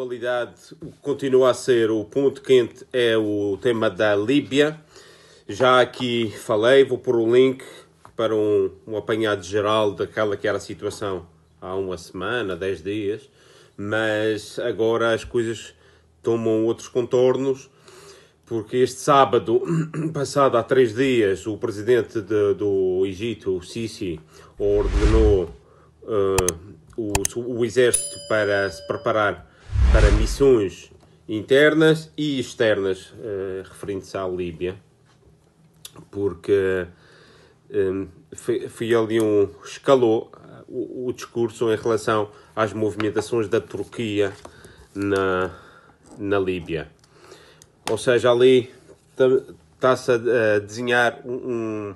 atualidade, continua a ser o ponto quente é o tema da Líbia. Já aqui falei, vou pôr o um link para um, um apanhado geral daquela que era a situação há uma semana, dez dias, mas agora as coisas tomam outros contornos, porque este sábado, passado há três dias, o presidente de, do Egito, o Sisi, ordenou. Uh, o, o, exército para se preparar para missões internas e externas uh, eh, referentes à Líbia, porque um, eh, foi, foi ali um escalou eh, o, o, discurso em relação às movimentações da Turquia na, na Líbia. Ou seja, ali está-se a, desenhar um,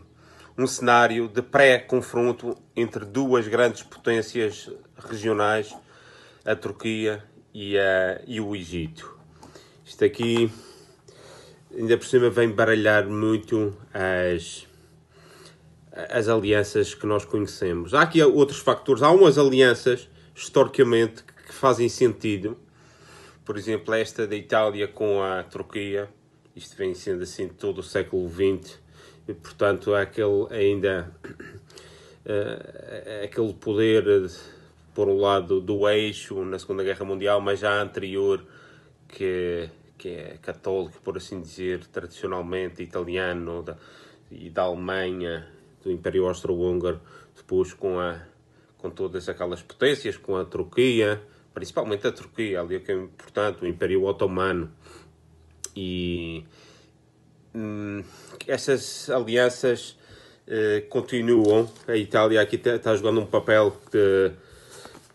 um cenário de pré-confronto entre duas grandes potências regionais, a Turquia e, eh, e o Egito. Isto aqui, ainda por cima, vem baralhar muito as, as alianças que nós conhecemos. Há aqui outros factores. Há umas alianças, historicamente, que fazem sentido. Por exemplo, esta da Itália com a Turquia. Isto vem sendo assim todo o século XX. E, portanto, há aquele ainda... Uh, aquele poder por um lado do eixo na Segunda Guerra Mundial, mas já anterior, que, que é católico, por assim dizer, tradicionalmente italiano da, e da Alemanha, do Império Austro-Húngaro, depois com, a, com todas aquelas potências, com a Turquia, principalmente a Turquia, ali é que é importante, o Império Otomano. E hum, essas alianças eh, continuam. A Itália aqui está tá jogando um papel que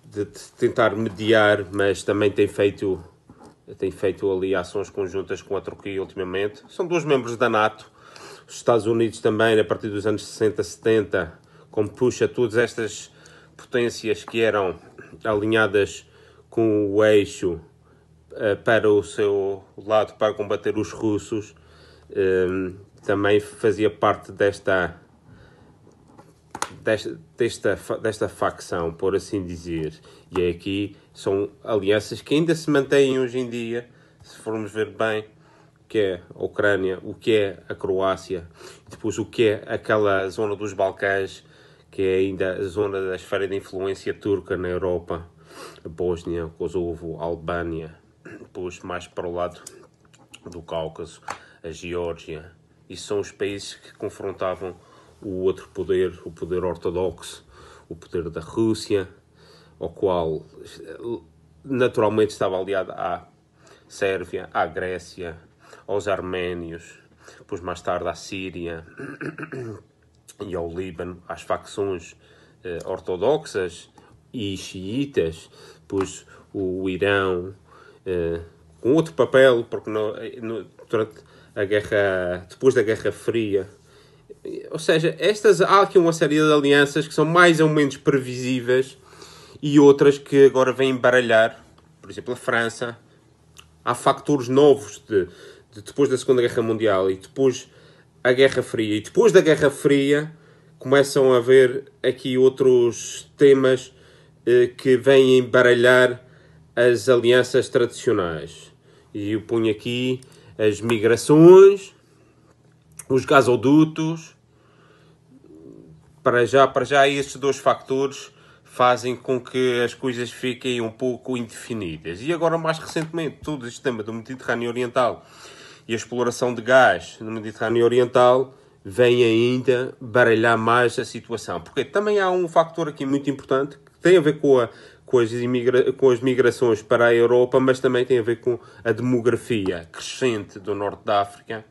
de, de tentar mediar, mas também tem feito, tem feito ali ações conjuntas com a Turquia ultimamente. São dois membros da NATO. Os Estados Unidos também, a partir dos anos 60, 70, como puxa todas estas potências que eram alinhadas com o eixo uh, para o seu lado para combater os russos, um, eh, também fazia parte desta desta, desta, desta facção, por assim dizer. E é aqui são alianças que ainda se mantêm hoje em dia, se formos ver bem, o que é a Ucrânia, o que é a Croácia, depois o que é aquela zona dos Balcãs, que é ainda a zona da esfera de influência turca na Europa, a Bósnia, Kosovo, a Albânia, depois mais para o lado do Cáucaso, a Geórgia. E são os países que confrontavam o outro poder, o poder ortodoxo, o poder da Rússia, ao qual naturalmente estava aliado à Sérvia, à Grécia, aos arménios, depois mais tarde à Síria e ao Líbano, às facções eh, ortodoxas e xiitas, pois o, o Irão, eh, com outro papel, porque no, eh, no, durante a guerra, depois da Guerra Fria, ou seja, estas há aqui uma série de alianças que são mais ou menos previsíveis e outras que agora vêm baralhar, por exemplo, a França. Há factores novos de, de depois da Segunda Guerra Mundial e depois a Guerra Fria. E depois da Guerra Fria começam a haver aqui outros temas eh, que vêm baralhar as alianças tradicionais. E eu ponho aqui as migrações, os gasodutos. Para já, para já, estes dois fatores fazem com que as coisas fiquem um pouco indefinidas. E agora, mais recentemente, todo este tema do Mediterrâneo Oriental e a exploração de gás no Mediterrâneo Oriental vem ainda baralhar mais a situação. Porque também há um factor aqui muito importante que tem a ver com, a, com, as, imigra com as migrações para a Europa, mas também tem a ver com a demografia crescente do Norte da África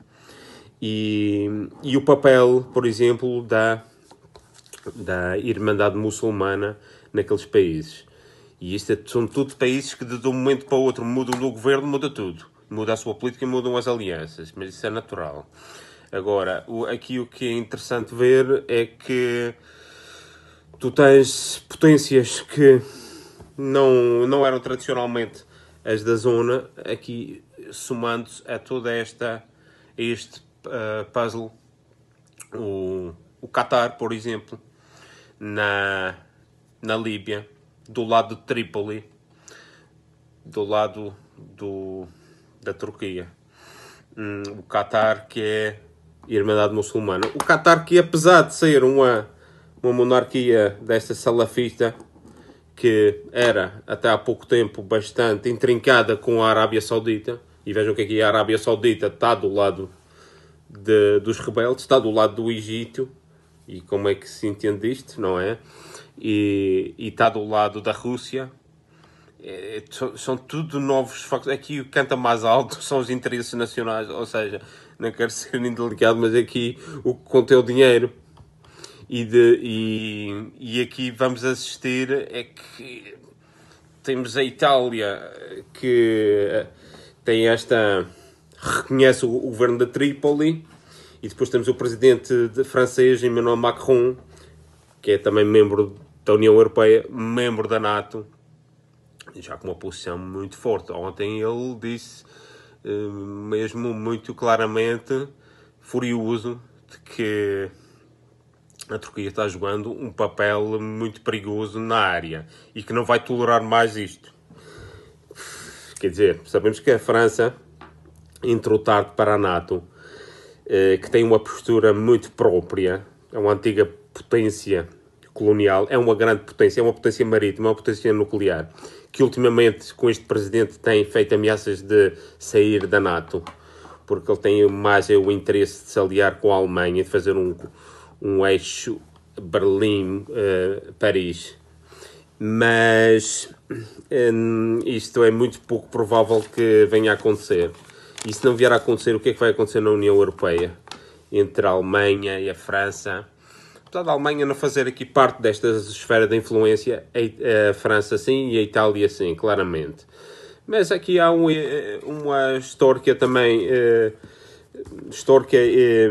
e, e o papel, por exemplo, da, da Irmandade Muçulmana naqueles países. E isto é, são tudo países que de um momento para o outro mudam do governo, muda tudo. Muda a sua política e mudam as alianças, mas isso é natural. Agora, o, aqui o que é interessante ver é que tu tens potências que não, não eram tradicionalmente as da zona, aqui somando-se a toda esta este eh, puzzle, o, o Qatar, por exemplo, na, na Líbia, do lado de Trípoli, do lado do, da Turquia. Hum, o Qatar, que é Irmandade Muçulmana. O Qatar, que apesar de ser uma, uma monarquia desta salafista, que era até há pouco tempo bastante intrincada com a Arábia Saudita, e vejam que aqui é a Arábia Saudita está do lado de, dos rebeldes, está do lado do Egito, e como é que se entende isto, não é? E, e está do lado da Rússia. É, são, são, tudo novos factos. Aqui o que canta mais alto são os interesses nacionais, ou seja, não quero ser nem delicado, mas aqui o que conta é o dinheiro. E, de, e, e aqui vamos assistir é que temos a Itália que tem esta reconhece o, o governo da Trípoli e depois temos o presidente francês Emmanuel Macron, que é também membro da União Europeia, membro da NATO, já com uma posição muito forte. Ontem ele disse, eh, mesmo muito claramente, furioso, de que a Turquia está jogando um papel muito perigoso na área e que não vai tolerar mais isto. Quer dizer, sabemos que a França entrou para a NATO, eh, que tem uma postura muito própria, é uma antiga potência colonial, é uma grande potência, é uma potência marítima, é uma potência nuclear, que ultimamente com este presidente tem feito ameaças de sair da NATO, porque ele tem mais eh, o interesse de se aliar com a Alemanha, de fazer um, um eixo Berlim-Paris. Eh, Mas hum, isto é muito pouco provável que venha a acontecer. E se não vier a acontecer, o que é que vai acontecer na União Europeia? Entre a Alemanha e a França. Apesar da Alemanha não fazer aqui parte desta esfera de influência, a eh, França sim e a Itália sim, claramente. Mas aqui há um, eh, uma história também, eh, histórica eh,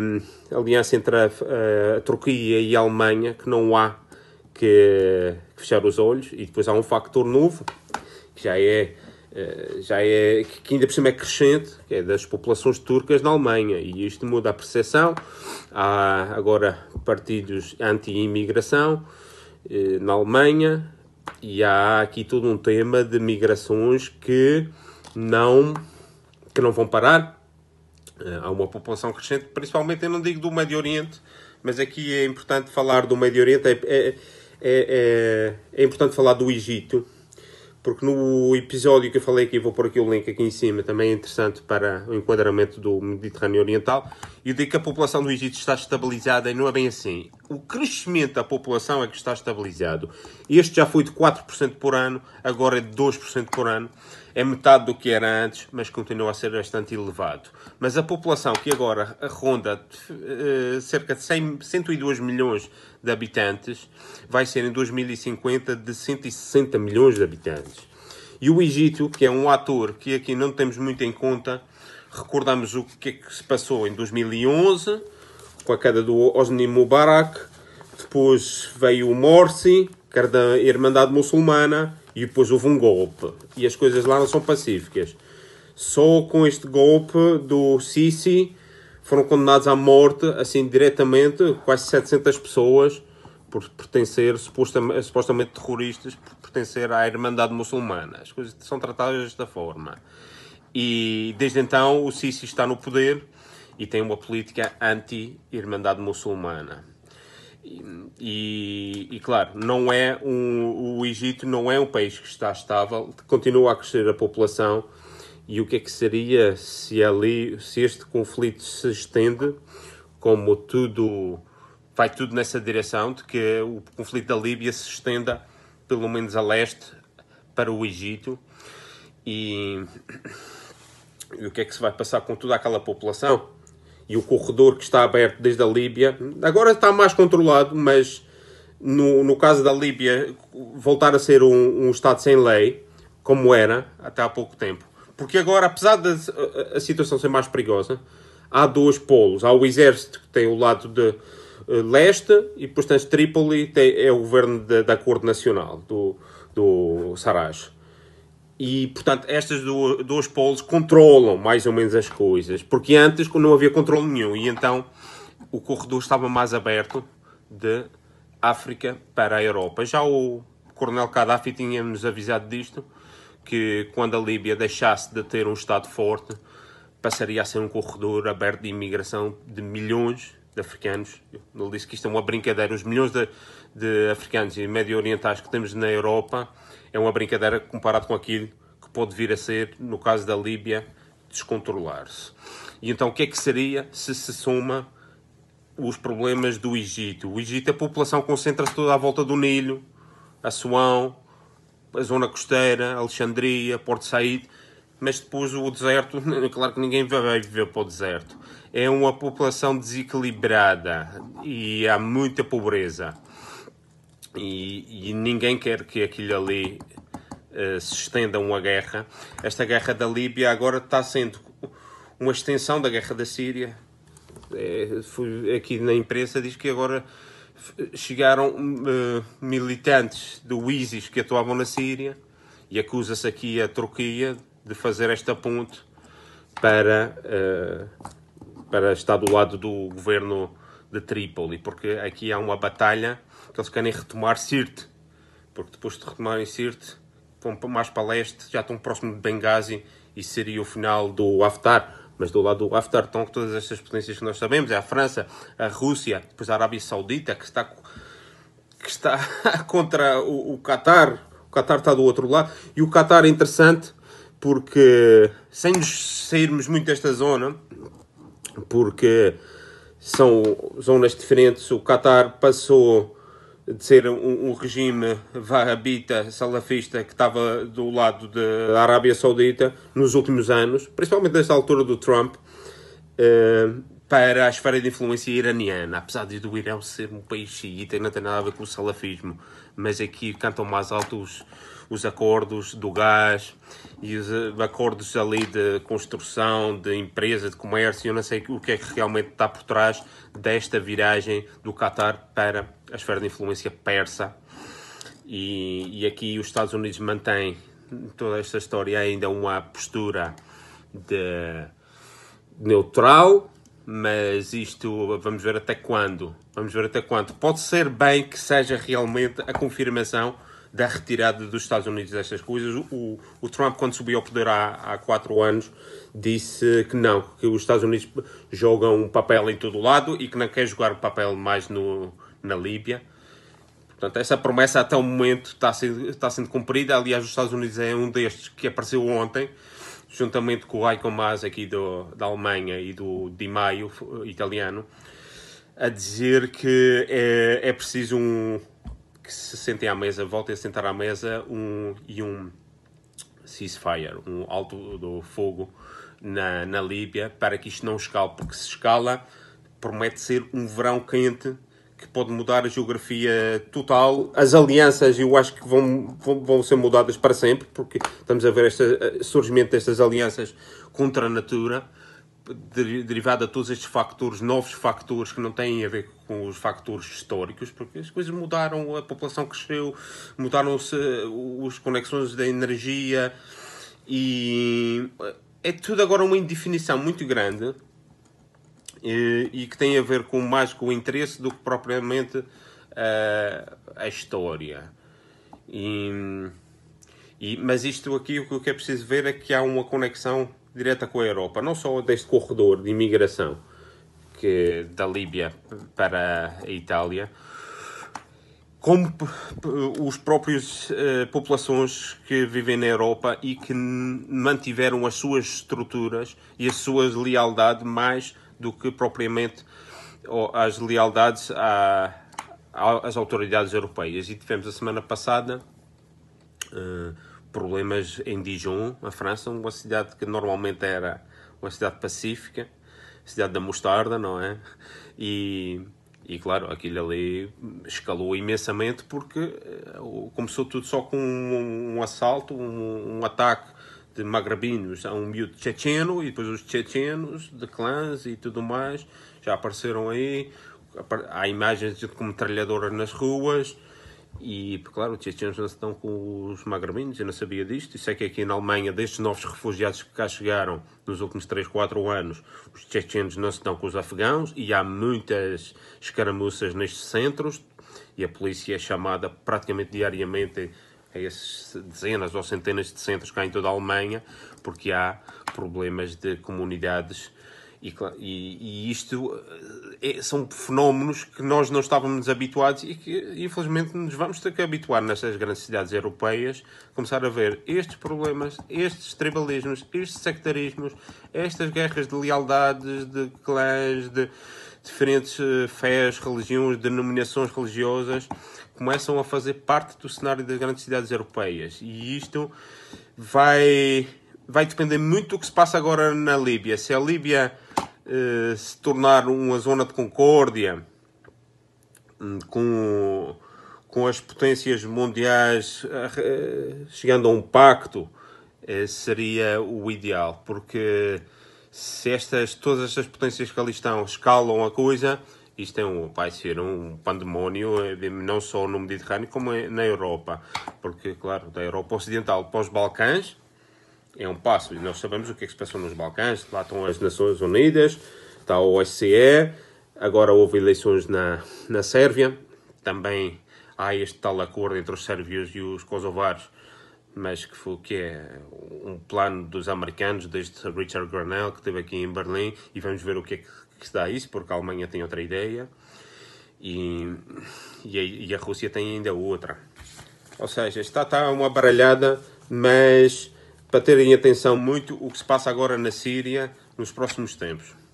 aliança entre a, eh, a, Turquia e a Alemanha, que não há que, que fechar os olhos. E depois há um factor novo, que já é já é, que ainda por cima é crescente, que é das populações turcas na Alemanha, e isto muda a percepção. Há agora partidos anti-imigração na Alemanha, e há aqui todo um tema de migrações que não, que não vão parar. Há uma população crescente, principalmente, eu não digo do Médio Oriente, mas aqui é importante falar do Médio Oriente, é, é, é, é importante falar do Egito porque no episódio que eu falei aqui, vou pôr aqui o link aqui em cima, também é interessante para o enquadramento do Mediterrâneo Oriental, e digo que a população do Egito está estabilizada e não é bem assim o crescimento da população é que está estabilizado. Este já foi de 4% por ano, agora é de 2% por ano. É metade do que era antes, mas continua a ser bastante elevado. Mas a população que agora ronda eh, cerca de 100, 102 milhões de habitantes vai ser em 2050 de 160 milhões de habitantes. E o Egito, que é um ator que aqui não temos muito em conta, recordamos o que é que se passou em 2011 com a queda do Osni Mubarak, depois veio o Morsi, que era da Irmandade Muçulmana, e depois houve um golpe. E as coisas lá não são pacíficas. Só com este golpe do Sisi foram condenados à morte, assim diretamente, quase 700 pessoas por pertencer, supostamente, supostamente terroristas, por pertencer à Irmandade Muçulmana. As coisas são tratadas desta forma. E desde então o Sisi está no poder e tem uma política anti-Irmandade Muçulmana. E, e, claro, não é um, o Egito não é um país que está estável, continua a crescer a população. E o que é que seria se ali, se este conflito se estende, como tudo vai tudo nessa direção de que o conflito da Líbia se estenda pelo menos a leste para o Egito e, e o que é que se vai passar com toda aquela população? e o corredor que está aberto desde a Líbia. Agora está mais controlado, mas no, no caso da Líbia, voltar a ser um, um Estado sem lei, como era até há pouco tempo. Porque agora, apesar da a, situação ser mais perigosa, há dois polos. Há o exército que tem o lado de uh, leste e portanto, Trípoli, é o governo de, da Cor Nacional, do, do Sarraj. E, portanto, estas duas, polos controlam mais ou menos as coisas, porque antes não havia controle nenhum e então o corredor estava mais aberto de África para a Europa. Já o Coronel Gaddafi tinha-nos avisado disto, que quando a Líbia deixasse de ter um Estado forte, passaria a ser um corredor aberto de imigração de milhões de africanos. Ele disse que isto é uma brincadeira. Os milhões de, de africanos e médio-orientais que temos na Europa é uma brincadeira comparado com aquilo que pode vir a ser, no caso da Líbia, descontrolar-se. E então o que é que seria se se soma os problemas do Egito? O Egito, a população concentra-se toda à volta do Nilo, a Suão, a zona costeira, Alexandria, Porto Said, mas depois o deserto, claro que ninguém vai viver para o deserto. É uma população desequilibrada e há muita pobreza e, e ninguém quer que aquilo ali uh, se estenda uma guerra. Esta guerra da Líbia agora está sendo uma extensão da guerra da Síria. É, foi, aqui na imprensa diz que agora eh, chegaram uh, militantes do ISIS que atuavam na Síria e acusa-se aqui a Turquia de fazer esta ponte para, uh, para estar do lado do governo de Trípoli, porque aqui há uma batalha que eles querem retomar Sirte, porque depois de retomarem Sirte, vão mais para leste, já estão próximo de Benghazi e seria o final do Haftar. Mas do lado do Haftar estão todas estas potências que nós sabemos: é a França, a Rússia, depois a Arábia Saudita, que está, que está contra o, o Qatar. O Qatar está do outro lado. E o Qatar é interessante porque, sem nos sairmos muito desta zona, porque são zonas diferentes, o Qatar passou de ser um, um regime vahabita, salafista, que estava do lado da Arábia Saudita nos últimos anos, principalmente nesta altura do Trump, uh, para a esfera de influência iraniana, apesar de o Irão ser um país xiita e não tem nada a ver com o salafismo mas aqui cantam mais alto os, os acordos do gás e os eh, acordos ali de construção, de empresa, de comércio, eu não sei o que é que realmente está por trás desta viragem do Qatar para a esfera de influência persa. E, e aqui os Estados Unidos mantêm toda esta história ainda uma postura de neutral, mas isto vamos ver até quando Vamos ver até quanto. Pode ser bem que seja realmente a confirmação da retirada dos Estados Unidos destas coisas. O, o Trump, quando subiu ao poder há, há quatro anos, disse que não, que os Estados Unidos jogam um papel em todo lado e que não quer jogar o papel mais no, na Líbia. Portanto, essa promessa até o momento está sendo, está sendo cumprida. Aliás, os Estados Unidos é um destes que apareceu ontem, juntamente com o Heiko Maas aqui do, da Alemanha e do Di Maio, italiano, a dizer que é, é preciso um que se sentem à mesa, voltem a sentar à mesa um, e um ceasefire, um alto do fogo na, na Líbia, para que isto não escale, porque se escala, promete ser um verão quente que pode mudar a geografia total. As alianças, eu acho que vão, vão, vão ser mudadas para sempre, porque estamos a ver este eh, surgimento destas alianças contra a natura derivada a todos estes factores, novos factores que não têm a ver com os factores históricos, porque as coisas mudaram, a população cresceu, mudaram-se as conexões da energia e eh, é tudo agora uma indefinição muito grande e, eh, e que tem a ver com mais com o interesse do que propriamente uh, a história. E, e, mas isto aqui o que é preciso ver é que há uma conexão direta com a Europa, não só deste corredor de imigração que, da Líbia para a Itália, como os próprios eh, populações que vivem na Europa e que mantiveram as suas estruturas e as suas lealdade mais do que propriamente as lealdades às autoridades europeias. E tivemos a semana passada uh, problemas em Dijon, a França, uma cidade que normalmente era uma cidade pacífica, cidade da mostarda, não é? E, e claro, aquilo ali escalou imensamente porque eh, começou tudo só com um, um assalto, um, um, ataque de magrebinos a um miúdo checheno e depois os chechenos de clãs e tudo mais já apareceram aí. Há imagens de metralhadoras nas ruas e, claro, os chechenos não estão com os magrebinos, eu não sabia disto. E sei é que aqui na Alemanha, destes novos refugiados que cá chegaram nos últimos 3, 4 anos, os chechenos não se com os afegãos e há muitas escaramuças nestes centros. E a polícia é chamada praticamente diariamente a essas dezenas ou centenas de centros cá em toda a Alemanha, porque há problemas de comunidades e, e, e isto eh, é, são fenómenos que nós não estávamos habituados e que, infelizmente, nos vamos ter que habituar nestas grandes cidades europeias, começar a ver estes problemas, estes tribalismos, estes sectarismos, estas guerras de lealdades, de clãs, de diferentes eh, fés, religiões, denominações religiosas, começam a fazer parte do cenário das grandes cidades europeias. E isto vai vai depender muito do que se passa agora na Líbia. Se a Líbia eh, se tornar uma zona de concórdia hum, com, com as potências mundiais eh, chegando a um pacto, eh, seria o ideal, porque se estas, todas estas potências que ali estão escalam a coisa, isto é um, vai ser um pandemónio, não só no Mediterrâneo, como é na Europa. Porque, claro, da Europa Ocidental para os Balcãs, é um passo. E nós sabemos o que é que se passou nos Balcãs, lá estão as Nações Unidas, está a OSCE, agora houve eleições na, na Sérvia, também há este tal acordo entre os sérvios e os kosovares, mas que, foi, que é um plano dos americanos, desde Richard Grenell, que esteve aqui em Berlim, e vamos ver o que é que, que se dá a isso, porque a Alemanha tem outra ideia e, e a, e a Rússia tem ainda outra. Ou seja, está, está uma baralhada, mas para terem atenção muito o que se passa agora na Síria nos próximos tempos.